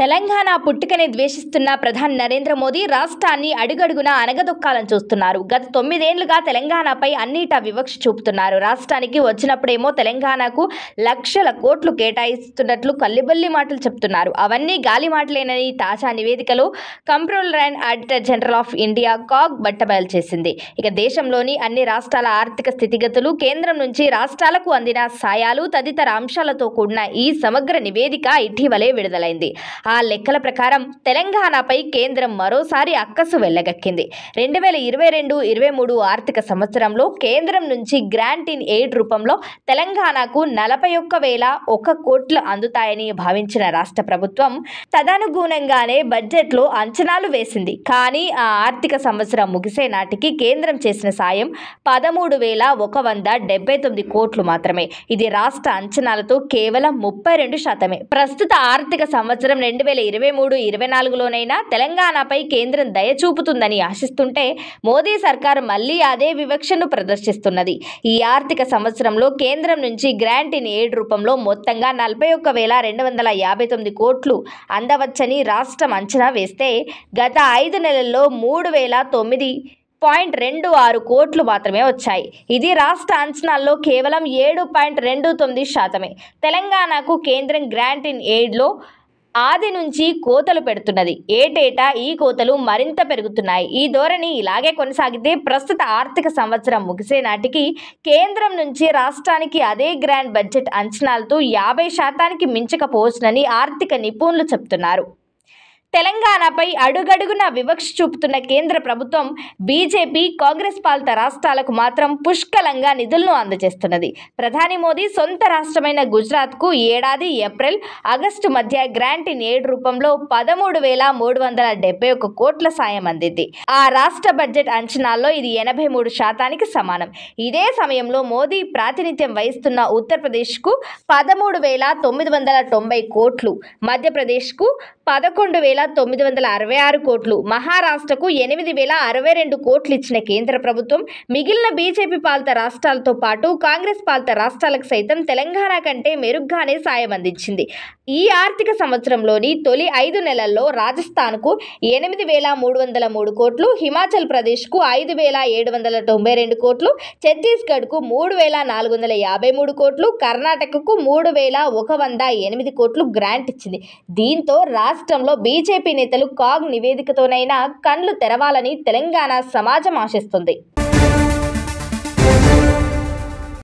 తెలంగాణ పుట్టుకని ద్వేషిస్తున్న ప్రధాని నరేంద్ర మోదీ రాష్ట్రాన్ని అడుగడుగున అనగదొక్కాలని చూస్తున్నారు గత తొమ్మిదేళ్లుగా తెలంగాణపై అన్నిటా వివక్ష చూపుతున్నారు రాష్ట్రానికి వచ్చినప్పుడేమో తెలంగాణకు లక్షల కోట్లు కేటాయిస్తున్నట్లు కల్లిబల్లి మాటలు చెప్తున్నారు అవన్నీ గాలి మాటలేనని తాజా నివేదికలో controller and auditor general of India CAG బట్టబయలు చేసింది ఇక దేశంలోని అన్ని రాష్ట్రాల ఆర్థిక స్థితిగతులు కేంద్రం నుంచి రాష్ట్రాలకు అందిన సాయాలు తదితర అంశాలతో కూడిన ఈ సమగ్ర నివేదిక ఇటీవలే విడుదలైంది ఆ లెక్కల ప్రకారం తెలంగాణపై కేంద్రం మరోసారి అక్కసు వెళ్ళగక్కింది రెండు వేల ఇరవై రెండు ఇరవై మూడు ఆర్థిక సంవత్సరంలో కేంద్రం నుంచి గ్రాంట్ ఇన్ ఎయిడ్ రూపంలో తెలంగాణకు నలభై ఒక్క వేల ఒక కోట్లు అందుతాయని భావించిన రాష్ట్ర ప్రభుత్వం తదనుగుణంగానే బడ్జెట్లో అంచనాలు వేసింది కానీ ఆ ఆర్థిక సంవత్సరం ముగిసే నాటికి కేంద్రం చేసిన సాయం పదమూడు వేల ఒక వంద డెబ్బై తొమ్మిది కోట్లు మాత్రమే ఇది రాష్ట్ర అంచనాలతో కేవలం ముప్పై రెండు శాతమే ప్రస్తుత ఆర్థిక సంవత్సరం రెండు రెండు వేల ఇరవై మూడు ఇరవై నాలుగులోనైనా తెలంగాణపై కేంద్రం దయచూపుతుందని ఆశిస్తుంటే మోదీ సర్కారు మళ్లీ అదే వివక్షను ప్రదర్శిస్తున్నది ఈ ఆర్థిక సంవత్సరంలో కేంద్రం నుంచి గ్రాంట్ ఇన్ ఎయిడ్ రూపంలో మొత్తంగా నలభై ఒక్క వేల రెండు వందల యాభై తొమ్మిది కోట్లు అందవచ్చని రాష్ట్రం అంచనా వేస్తే గత ఐదు నెలల్లో మూడు వేల తొమ్మిది పాయింట్ రెండు ఆరు కోట్లు మాత్రమే వచ్చాయి ఇది రాష్ట్ర అంచనాల్లో కేవలం ఏడు పాయింట్ రెండు తొమ్మిది శాతమే తెలంగాణకు కేంద్రం గ్రాంట్ ఇన్ ఎయిడ్లో ఆది నుంచి కోతలు పెడుతున్నది ఏటేటా ఈ కోతలు మరింత పెరుగుతున్నాయి ఈ ధోరణి ఇలాగే కొనసాగితే ప్రస్తుత ఆర్థిక సంవత్సరం ముగిసే నాటికి కేంద్రం నుంచి రాష్ట్రానికి అదే గ్రాండ్ బడ్జెట్ అంచనాలతో యాభై శాతానికి మించకపోవచ్చునని ఆర్థిక నిపుణులు చెప్తున్నారు తెలంగాణపై అడుగడుగున వివక్ష చూపుతున్న కేంద్ర ప్రభుత్వం బీజేపీ కాంగ్రెస్ పాలిత రాష్ట్రాలకు మాత్రం పుష్కలంగా నిధులను అందజేస్తున్నది ప్రధాని మోదీ సొంత రాష్ట్రమైన గుజరాత్కు ఏడాది ఏప్రిల్ ఆగస్టు మధ్య గ్రాంట్ ఇన్ ఏడ్ రూపంలో పదమూడు వేల మూడు వందల డెబ్బై ఒక కోట్ల సాయం అందింది ఆ రాష్ట్ర బడ్జెట్ అంచనాల్లో ఇది ఎనభై మూడు శాతానికి సమానం ఇదే సమయంలో మోదీ ప్రాతినిధ్యం వహిస్తున్న ఉత్తరప్రదేశ్కు పదమూడు వేల తొమ్మిది వందల తొంభై కోట్లు మధ్యప్రదేశ్కు పదకొండు వేల తొమ్మిది వందల అరవై ఆరు కోట్లు మహారాష్ట్రకు ఎనిమిది వేల అరవై రెండు కోట్లు ఇచ్చిన కేంద్ర ప్రభుత్వం మిగిలిన బీజేపీ పాలిత రాష్ట్రాలతో పాటు కాంగ్రెస్ పాలిత రాష్ట్రాలకు సైతం తెలంగాణ కంటే మెరుగ్గానే సాయం అందించింది ఈ ఆర్థిక సంవత్సరంలోని తొలి ఐదు నెలల్లో రాజస్థాన్కు ఎనిమిది వేల మూడు వందల మూడు కోట్లు హిమాచల్ ప్రదేశ్కు ఐదు వేల ఏడు వందల తొంభై రెండు కోట్లు ఛత్తీస్గఢ్కు మూడు వేల నాలుగు వందల యాభై మూడు కోట్లు కర్ణాటకకు మూడు వేల ఒక వంద ఎనిమిది కోట్లు గ్రాంట్ ఇచ్చింది దీంతో రాష్ట్రంలో బీజేపీ బీజేపీ నేతలు కాగ్ నివేదికతోనైనా కండ్లు తెరవాలని తెలంగాణ సమాజం ఆశిస్తుంది